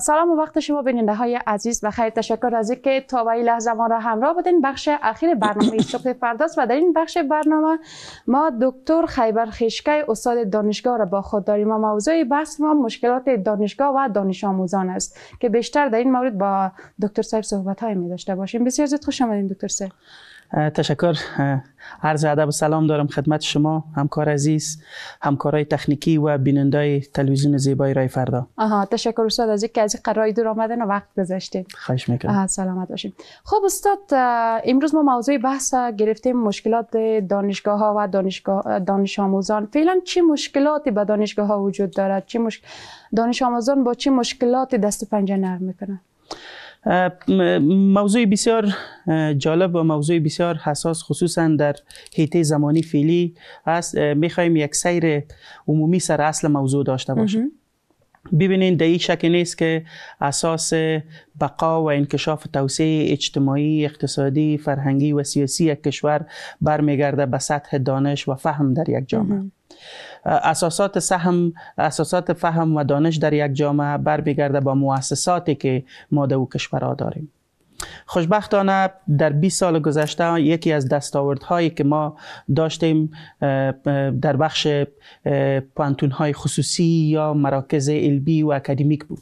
سلام و وقت شما بیننده های عزیز و خیر تشکر از اینکه تا به لحظه ما را همراه بودین بخش اخیر برنامه صبح فرداست و در این بخش برنامه ما دکتر خیبر خیشکی استاد دانشگاه را با خود داریم و موضوع بحث ما مشکلات دانشگاه و دانش آموزان است که بیشتر در این مورد با دکتر صاحب صحبت های می داشته باشیم بسیار زود خوش آمدید دکتر صاحب تشکر عرض ادب سلام دارم خدمت شما همکار عزیز همکارای تکنیکی و بینندای تلویزیون زیبای رای فردا آها تشکر استاد از اینکه از این قرار دور آمدن و وقت گذاشتید خواهش میکنم سلامت باشید خب استاد امروز ما موضوع بحث گرفتیم مشکلات دانشگاه ها و دانشگاه دانش آموزان فعلا چه مشکلاتی به دانشگاه ها وجود دارد چه مش... دانش آموزان با چه مشکلاتی دست پنجه نرم میکنن موضوع بسیار جالب و موضوع بسیار حساس خصوصا در حیطه زمانی فعلی است خواهیم یک سیر عمومی سر اصل موضوع داشته باشیم ببینید در این نیست که اساس بقا و انکشاف توسعه اجتماعی، اقتصادی، فرهنگی و سیاسی یک کشور برمیگرده به سطح دانش و فهم در یک جامعه اساسات سهم اساسات فهم و دانش در یک جامعه بر بگرده با مؤسساتی که ما در کشورها داریم خوشبختانه در 20 سال گذشته یکی از دستاوردهایی که ما داشتیم در بخش پانتون های خصوصی یا مراکز علمی و اکادمیک بود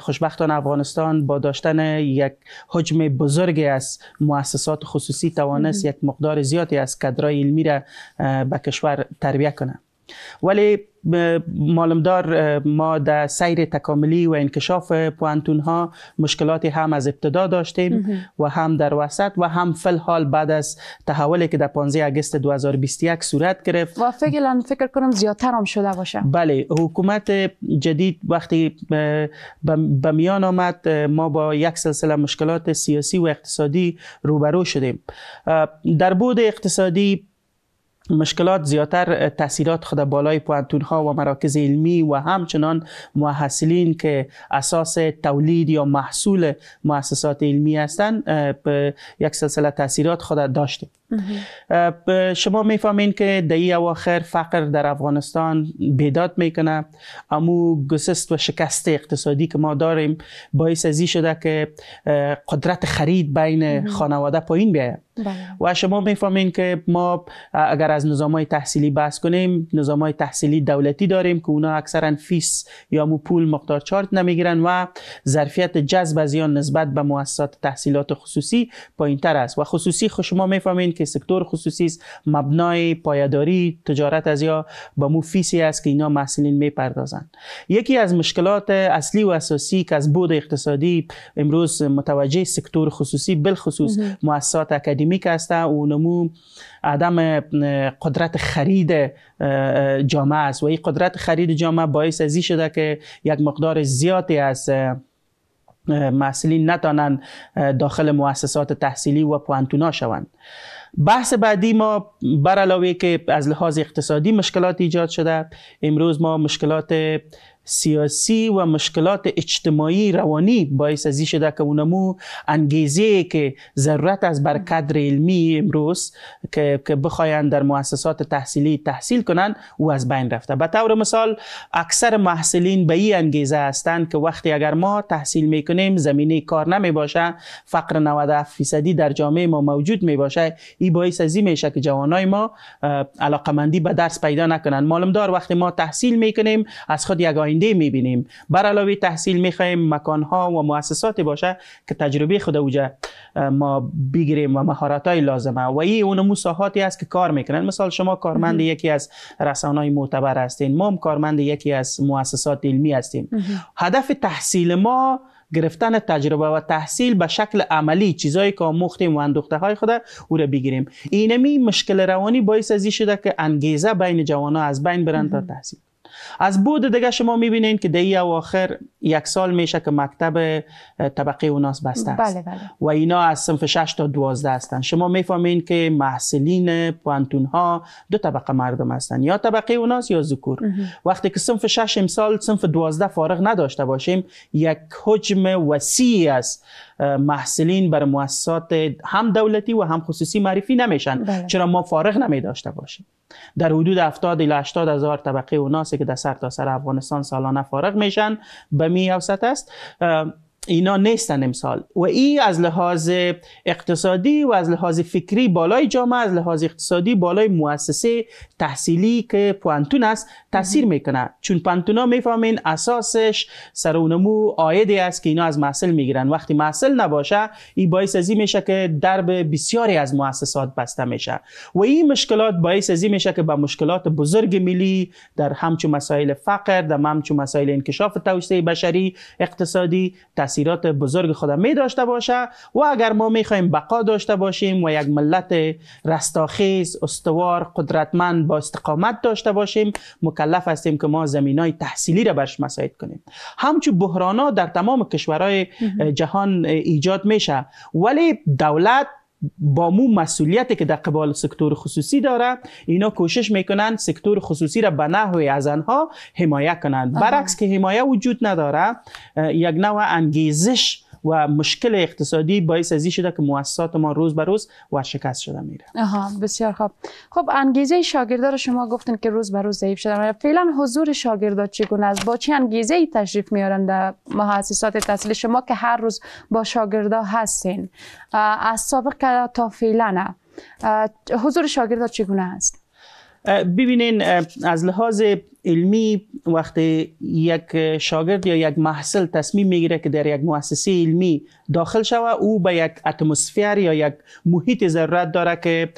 خوشبختان افغانستان با داشتن یک حجم بزرگ از مؤسسات خصوصی توانست یک مقدار زیادی از کدرای علمی را به کشور تربیه کنه ولی مالمدار ما در سیر تکاملی و انکشاف پوانتون ها مشکلاتی هم از ابتدا داشتیم و هم در وسط و هم فل حال بعد از تحولی که در 15 اگست 2021 صورت گرفت و فکر کنم زیادتر هم شده باشه بله حکومت جدید وقتی به میان آمد ما با یک سلسله مشکلات سیاسی و اقتصادی روبرو شدیم در بود اقتصادی مشکلات زیاتر تاثیرات خود بالای پوانتون ها و مراکز علمی و همچنان محصلین که اساس تولید یا محصول مؤسسات علمی هستند یک سلسله تاثیرات خود داشته شما میفهمین که دهی اواخر فقر در افغانستان بیداد میکنه امو گسست و شکست اقتصادی که ما داریم باعث ازی شده که قدرت خرید بین خانواده پایین بیاید بله. و شما میفهمین که ما اگر از نظام های تحصیلی بحث کنیم نظام های تحصیلی دولتی داریم که اونا اکثرا فیس یا مو پول مقدار چارت نمیگیرن و ظرفیت جذب از نسبت به مؤسسات تحصیلات خصوصی پایین تر است و خصوصی خب شما میفهمین که سکتور خصوصی است مبنای پایداری تجارت از یا به مو فیسی است که اینا محصلین میپردازند یکی از مشکلات اصلی و اساسی که از بود اقتصادی امروز متوجه سکتور خصوصی بالخصوص مؤسسات اکادمیک است و نمو عدم قدرت خرید جامعه است و این قدرت خرید جامعه باعث ازی شده که یک مقدار زیادی از محصلین نتانند داخل مؤسسات تحصیلی و پوانتونا شوند بحث بعدی ما بر علاوه که از لحاظ اقتصادی مشکلات ایجاد شده امروز ما مشکلات سیاسی و مشکلات اجتماعی روانی باعث ازی شده که اونمو انگیزه که ضرورت از بر علمی امروز که بخواین در مؤسسات تحصیلی تحصیل کنن او از بین رفته به طور مثال اکثر محصلین به این انگیزه هستند که وقتی اگر ما تحصیل میکنیم زمینه کار نمی باشه فقر 90 فیصدی در جامعه ما موجود می باشه این باعث ازی میشه که جوانای ما علاقمندی به درس پیدا نکنن وقتی ما تحصیل میکنیم از خود یک آینده میبینیم بر علاوه تحصیل مکان ها و مؤسسات باشه که تجربه خود اوجه ما بگیریم و مهارت های لازمه و این اون مساحاتی است که کار میکنن مثال شما کارمند یکی از رسانه های معتبر هستین ما هم کارمند یکی از مؤسسات علمی هستیم هدف تحصیل ما گرفتن تجربه و تحصیل به شکل عملی چیزایی که آموختیم و اندوخته های خود او را بگیریم اینمی مشکل روانی باعث ازی شده که انگیزه بین جوان ها از بین برند تا تحصیل از بود دیگه شما میبینین که دیگه آخر یک سال میشه که مکتب طبقه اوناس بسته است بله، بله. و اینا از صنف 6 تا 12 هستند شما میفهمین که محصلین پانتون ها دو طبقه مردم هستند یا طبقه اوناس یا ذکور وقتی که صنف 6 امسال صنف 12 فارغ نداشته باشیم یک حجم وسیع است محصلین بر مؤسسات هم دولتی و هم خصوصی معرفی نمیشن بله. چرا ما فارغ نمی داشته باشیم در حدود 70 الی 80 هزار طبقه اوناست که در سرتاسر سر افغانستان سالانه فارغ میشن به می است اینا نیستن امسال و ای از لحاظ اقتصادی و از لحاظ فکری بالای جامعه از لحاظ اقتصادی بالای مؤسسه تحصیلی که پوانتون است تاثیر میکنه چون پوانتونا میفهمین اساسش سرونمو آیدی است که اینا از محصل میگیرن وقتی محصل نباشه ای باعث ازی میشه که درب بسیاری از مؤسسات بسته میشه و این مشکلات باعث ازی میشه که به مشکلات بزرگ ملی در همچون مسائل فقر در همچون مسائل انکشاف توسعه بشری اقتصادی تاثیرات بزرگ خود می داشته باشه و اگر ما خواهیم بقا داشته باشیم و یک ملت رستاخیز استوار قدرتمند با استقامت داشته باشیم مکلف هستیم که ما زمینای تحصیلی را برش مساعد کنیم همچون بحران در تمام کشورهای جهان ایجاد میشه ولی دولت با مو مسئولیتی که در قبال سکتور خصوصی داره اینا کوشش میکنن سکتور خصوصی را به نحوی از آنها حمایت کنند برعکس که حمایت وجود نداره یک نوع انگیزش و مشکل اقتصادی باعث ازی شده که مؤسسات ما روز به روز ورشکست شده میره آها بسیار خوب خب انگیزه شاگردا رو شما گفتین که روز به روز ضعیف شده فعلا حضور شاگردا چگونه است با چه انگیزه ای تشریف میارن در مؤسسات تحصیل شما که هر روز با شاگردا هستین از سابق تا فعلا حضور شاگردا چگونه است ببینین از لحاظ علمی وقتی یک شاگرد یا یک محصل تصمیم میگیره که در یک مؤسسه علمی داخل شوه او به یک اتمسفر یا یک محیط ضرورت داره که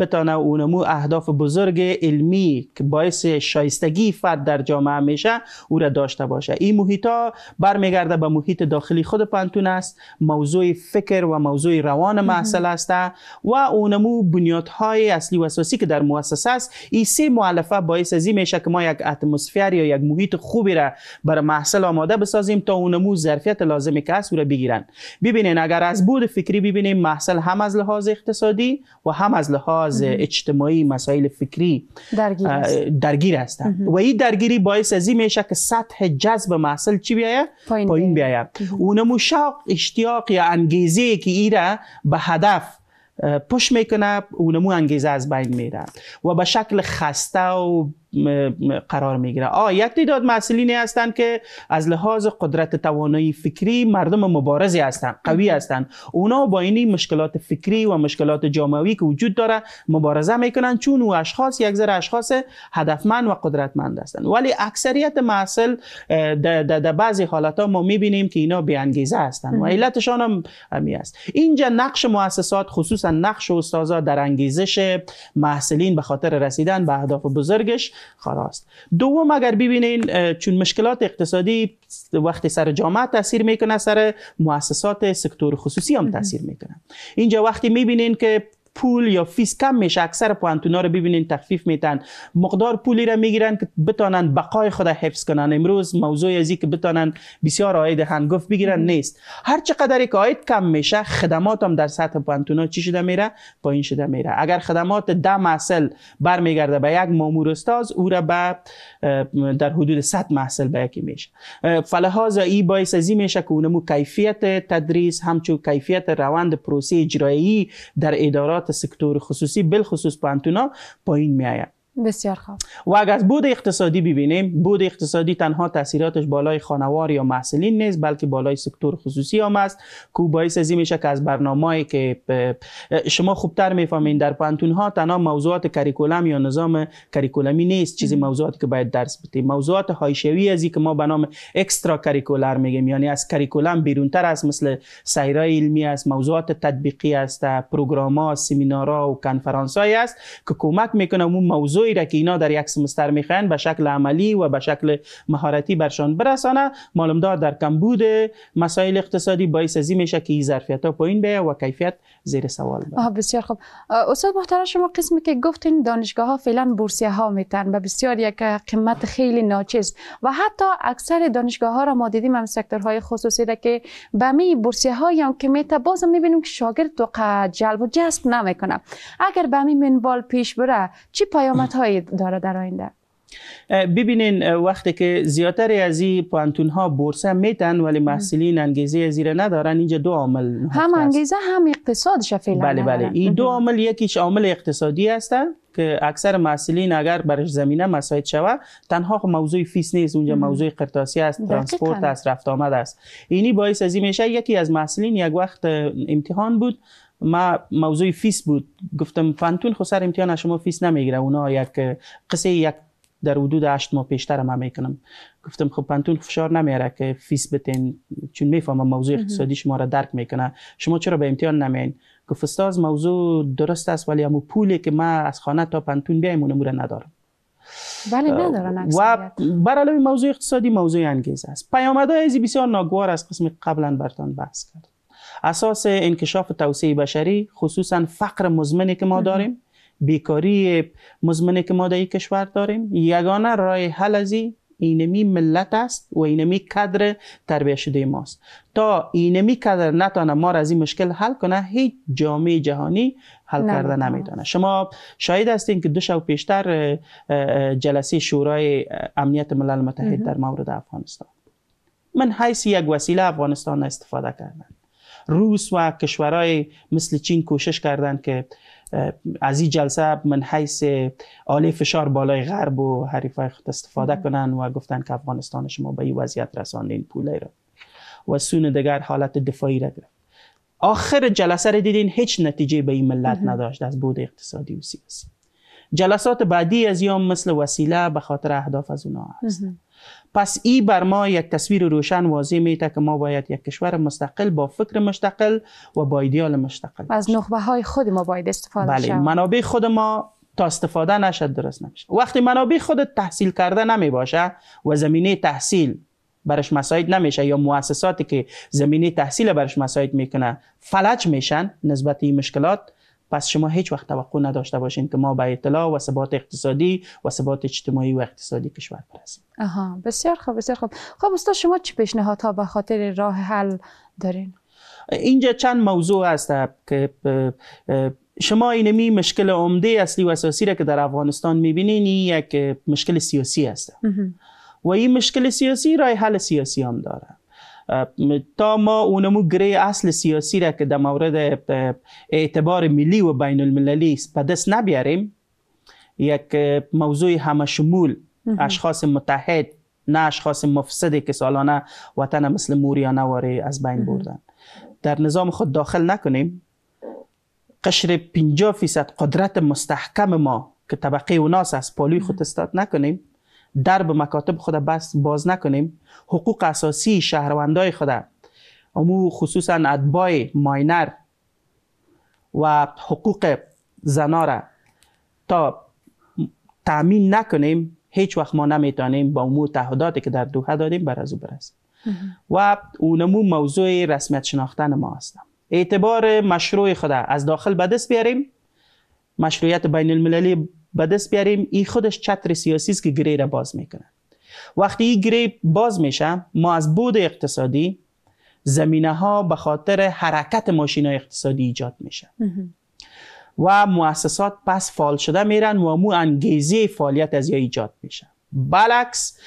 بتانه اونمو اهداف بزرگ علمی که باعث شایستگی فرد در جامعه میشه او را داشته باشه این محیط ها برمیگرده به محیط داخلی خود پانتون است موضوع فکر و موضوع روان محصل است و اونمو بنیادهای اصلی و اساسی که در مؤسسه است این سه مؤلفه باعث از میشه که ما یک اتمسفر یا یک محیط خوبی را بر محصل آماده بسازیم تا اونمو ظرفیت لازمی که است او را بگیره میگیرن اگر از بود فکری ببینیم محصل هم از لحاظ اقتصادی و هم از لحاظ اجتماعی مسائل فکری درگیر, است و این درگیری باعث از این میشه که سطح جذب محصل چی بیایه پایین بیایه اونمو شاق اشتیاق یا انگیزه که ایره به هدف پش میکنه اونمو انگیزه از بین میره و به شکل خسته و قرار میگیره آ یک تعداد مسئولینی هستند که از لحاظ قدرت توانایی فکری مردم مبارزی هستند قوی هستند اونا با این مشکلات فکری و مشکلات جامعوی که وجود داره مبارزه میکنن چون او اشخاص یک ذره اشخاص هدفمند و قدرتمند هستند ولی اکثریت محسل در بعضی حالات ما میبینیم که اینا بی انگیزه هستند و علتشان هم همی است اینجا نقش مؤسسات خصوصا نقش استادا در انگیزش محصلین به خاطر رسیدن به اهداف بزرگش خلاص دوم اگر ببینین چون مشکلات اقتصادی وقتی سر جامعه تاثیر میکنه سر مؤسسات سکتور خصوصی هم تاثیر میکنه اینجا وقتی میبینین که پول یا فیس کم میشه اکثر پوانتونا رو ببینین تخفیف میتن مقدار پولی را میگیرن که بتانن بقای خود حفظ کنن امروز موضوع از که بتانن بسیار آید هنگفت بگیرن نیست هر چقدر که آید کم میشه خدمات هم در سطح پوانتونا چی شده میره پایین شده میره اگر خدمات ده محصل برمیگرده به یک مامور استاز او را به در حدود 100 محصل به یکی میشه فلحاظ ای باعث ازی میشه که اونمو کیفیت تدریس همچون کیفیت روند پروسه اجرایی در ادارات سکتور خصوصی بالخصوص پانتونا پایین میآید بسیار خوب و اگر از بود اقتصادی ببینیم بود اقتصادی تنها تاثیراتش بالای خانوار یا محصلین نیست بلکه بالای سکتور خصوصی هم است که باعث از میشه که از برنامه‌ای که شما خوبتر میفهمین در پانتون ها تنها موضوعات کریکولم یا نظام کریکولمی نیست چیزی موضوعاتی که باید درس بده موضوعات هایشوی ازی که ما به نام اکسترا کریکولر میگیم یعنی از کریکولم بیرونتر است مثل سیرای علمی است موضوعات تطبیقی است پروگرام ها سمینارها و کنفرانس است که کمک میکنه اون موضوع موضوعی را که اینا در یک سمستر میخوان به شکل عملی و به شکل مهارتی برشان برسانه معلومدار در کمبود مسائل اقتصادی باعث ازی میشه که این ظرفیت ها پایین بیه و کیفیت زیر سوال بره بسیار خوب استاد محترم شما قسمی که گفتین دانشگاه ها فعلا بورسیه ها میتن و بسیار یک قیمت خیلی ناچیز و حتی اکثر دانشگاه ها را ما دیدیم هم های خصوصی را که به می بورسیه های هم که میتا بازم میبینیم که شاگرد تو جلب و جذب نمیکنه اگر به می منوال پیش بره چی پیامد هایی داره در آینده ببینین وقتی که زیاتر از این پانتون ها بورسه میتن ولی محصلین انگیزه زیره ندارن اینجا دو عامل هم انگیزه هم اقتصاد شفیل بله بله این دو عامل یکیش عامل اقتصادی هستن که اکثر محصلین اگر برش زمینه مساید شوه تنها موضوع فیس نیست اونجا موضوع قرطاسی است ترانسپورت است رفت آمد است اینی باعث از این میشه یکی از محصلین یک وقت امتحان بود ما موضوع فیس بود گفتم پانتون خسر امتیان شما فیس نمیگیره اونا یک قصه یک در حدود 8 ماه پیشتر ما میکنم گفتم خب پانتون فشار نمیاره که فیس بتین چون میفهمم موضوع اقتصادی شما را درک میکنه شما چرا به امتیان نمیین گفت استاد موضوع درست است ولی امو پولی که ما از خانه تا پنتون بیایم اونم را ندارم بله ندارن و برای موضوع اقتصادی موضوع انگیزه است پیامدهای بسیار ناگوار از قسم قبلا برتان بحث کرد اساس انکشاف توسعه بشری خصوصا فقر مزمنی که ما داریم بیکاری مزمنی که ما در این کشور داریم یگانه رای حل ازی اینمی ملت است و اینمی کادر تربیه شده ماست تا اینمی کادر نتانه ما را از این مشکل حل کنه هیچ جامعه جهانی حل نه. کرده نمیتونه شما شاید هستین که دو شب پیشتر جلسه شورای امنیت ملل متحد در مورد افغانستان من حیث یک وسیله افغانستان استفاده کردم. روس و کشورهای مثل چین کوشش کردند که از این جلسه من حیث فشار بالای غرب و حریفای خود استفاده کنن و گفتن که افغانستان شما به این وضعیت رساندین پولی را و سون دگر حالت دفاعی را گرفت آخر جلسه را دیدین هیچ نتیجه به این ملت نداشت از بود اقتصادی و سیاسی جلسات بعدی از یا مثل وسیله به خاطر اهداف از اونا هست پس ای بر ما یک تصویر روشن واضح میته که ما باید یک کشور مستقل با فکر مستقل و با ایدیال مستقل از نخبه های خود ما باید استفاده بله منابع خود ما تا استفاده نشد درست نمیشه وقتی منابع خود تحصیل کرده نمی باشه و زمینه تحصیل برش مساید نمیشه یا مؤسساتی که زمینه تحصیل برش مساید میکنه فلج میشن نسبت این مشکلات پس شما هیچ وقت توقع نداشته باشین که ما به اطلاع و ثبات اقتصادی و ثبات اجتماعی و اقتصادی کشور برسیم آها بسیار خوب بسیار خوب خب استاد شما چه پیشنهادها به خاطر راه حل دارین اینجا چند موضوع هست که شما اینمی مشکل عمده اصلی و اساسی را که در افغانستان میبینین یک مشکل سیاسی هست و این مشکل سیاسی راه حل سیاسی هم داره تا ما اونمو گره اصل سیاسی را که در مورد اعتبار ملی و بین المللی به دست نبیاریم یک موضوع همشمول اشخاص متحد نه اشخاص مفسدی که سالانه وطن مثل موریا نواره از بین بردن در نظام خود داخل نکنیم قشر 50 فیصد قدرت مستحکم ما که طبقه اوناس از پالوی خود استاد نکنیم در به مکاتب خود بس باز نکنیم حقوق اساسی شهروندای خود امو خصوصا ادبای ماینر و حقوق زنا را تا تامین نکنیم هیچ وقت ما نمیتونیم با امو تعهداتی که در دوحه دادیم بر از برسیم و اونمو موضوع رسمیت شناختن ما هستم اعتبار مشروع خود از داخل به دست بیاریم مشروعیت بین المللی به دست بیاریم این خودش چتر سیاسی است که گری را باز میکنه وقتی این گری باز میشه ما از بود اقتصادی زمینه ها به خاطر حرکت ماشین اقتصادی ایجاد میشه و مؤسسات پس فعال شده میرن و مو انگیزه فعالیت از یا ایجاد میشه بلکس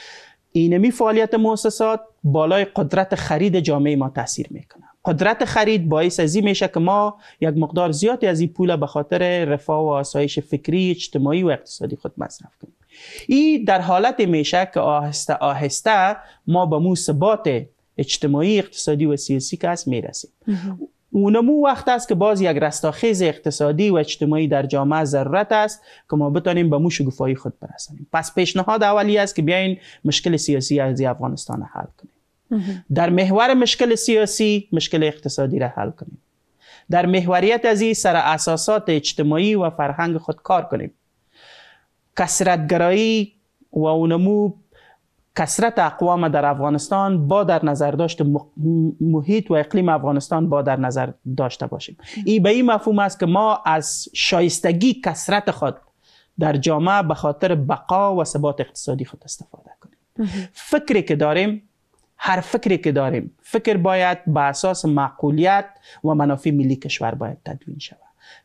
اینمی فعالیت مؤسسات بالای قدرت خرید جامعه ما تاثیر میکنه قدرت خرید باعث از این میشه که ما یک مقدار زیادی از این پول به خاطر رفاه و آسایش فکری اجتماعی و اقتصادی خود مصرف کنیم این در حالت میشه که آهسته آهسته ما به مو ثبات اجتماعی اقتصادی و سیاسی که هست میرسیم اونمو وقت است که باز یک رستاخیز اقتصادی و اجتماعی در جامعه ضرورت است که ما بتانیم به مو گفایی خود برسانیم پس پیشنهاد اولی است که بیاین مشکل سیاسی از افغانستان حل کنیم در محور مشکل سیاسی مشکل اقتصادی را حل کنیم در محوریت از این سر اساسات اجتماعی و فرهنگ خود کار کنیم کسرتگرایی و اونمو کسرت اقوام در افغانستان با در نظر داشت محیط و اقلیم افغانستان با در نظر داشته باشیم ای به این مفهوم است که ما از شایستگی کسرت خود در جامعه به خاطر بقا و ثبات اقتصادی خود استفاده کنیم فکری که داریم هر فکری که داریم فکر باید به اساس معقولیت و منافع ملی کشور باید تدوین شود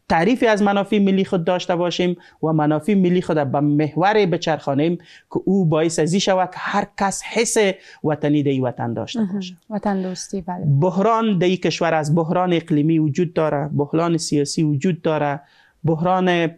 تعریفی از منافع ملی خود داشته باشیم و منافع ملی خود به محور بچرخانیم که او باعث ازی شود که هر کس حس وطنی دی وطن داشته باشه وطن دوستی بله بحران دی کشور از بحران اقلیمی وجود داره بحران سیاسی وجود داره بحران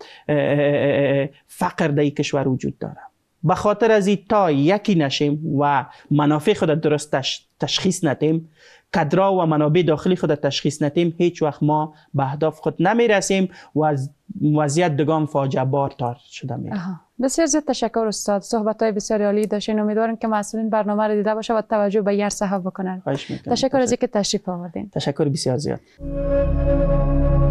فقر دی کشور وجود داره به خاطر از این تا یکی نشیم و منافع خود درست تشخیص ندیم کدرا و منابع داخلی خود تشخیص نتیم هیچ وقت ما به اهداف خود نمیرسیم و از وضعیت دگام فاجعه تار شده می بسیار زیاد تشکر استاد صحبت های بسیار عالی داشتین امیدوارم که مسئولین برنامه را دیده باشه و توجه به یار صحب بکنن تشکر از اینکه تشریف آوردین تشکر بسیار زیاد